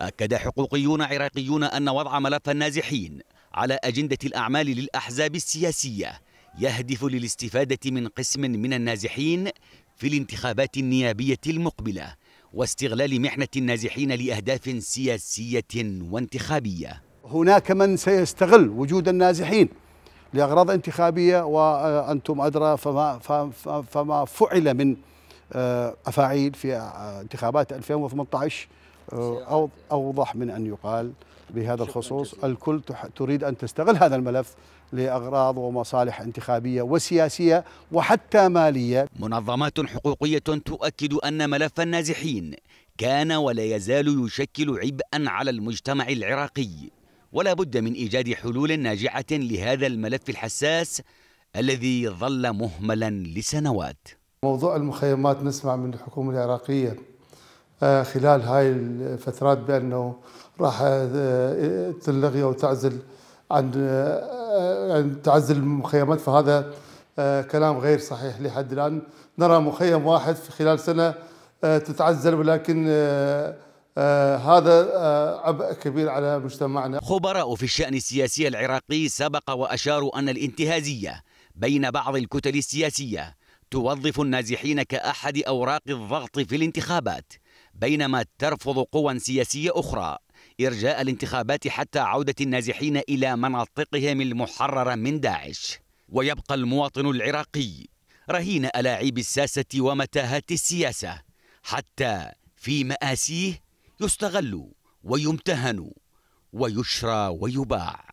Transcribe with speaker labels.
Speaker 1: أكد حقوقيون عراقيون أن وضع ملف النازحين على أجندة الأعمال للأحزاب السياسية يهدف للاستفادة من قسم من النازحين في الانتخابات النيابية المقبلة واستغلال محنة النازحين لأهداف سياسية وانتخابية
Speaker 2: هناك من سيستغل وجود النازحين لأغراض انتخابية وأنتم أدرى فما, فما, فعل من آه، أفاعيل في آه، انتخابات 2018 أو أوضح من أن يقال بهذا الخصوص الكل تريد أن تستغل هذا الملف لأغراض ومصالح انتخابية وسياسية وحتى مالية
Speaker 1: منظمات حقوقية تؤكد أن ملف النازحين كان ولا يزال يشكل عبئا على المجتمع العراقي ولا بد من إيجاد حلول ناجعة لهذا الملف الحساس الذي ظل مهملا لسنوات
Speaker 3: موضوع المخيمات نسمع من الحكومة العراقية خلال هاي الفترات بانه راح آه، تلغي او تعزل عن آه، يعني تعزل المخيمات فهذا آه، كلام غير صحيح لحد الان نرى مخيم واحد في خلال سنه تتعزل ولكن آه هذا آه عبء كبير على مجتمعنا
Speaker 1: خبراء في الشأن السياسي العراقي سبق وأشاروا أن الانتهازية بين بعض الكتل السياسية توظف النازحين كأحد أوراق الضغط في الانتخابات بينما ترفض قوى سياسية أخرى إرجاء الانتخابات حتى عودة النازحين إلى مناطقهم المحررة من داعش ويبقى المواطن العراقي رهين ألاعيب الساسة ومتاهات السياسة حتى في مآسيه يستغل ويمتهن ويشرى ويباع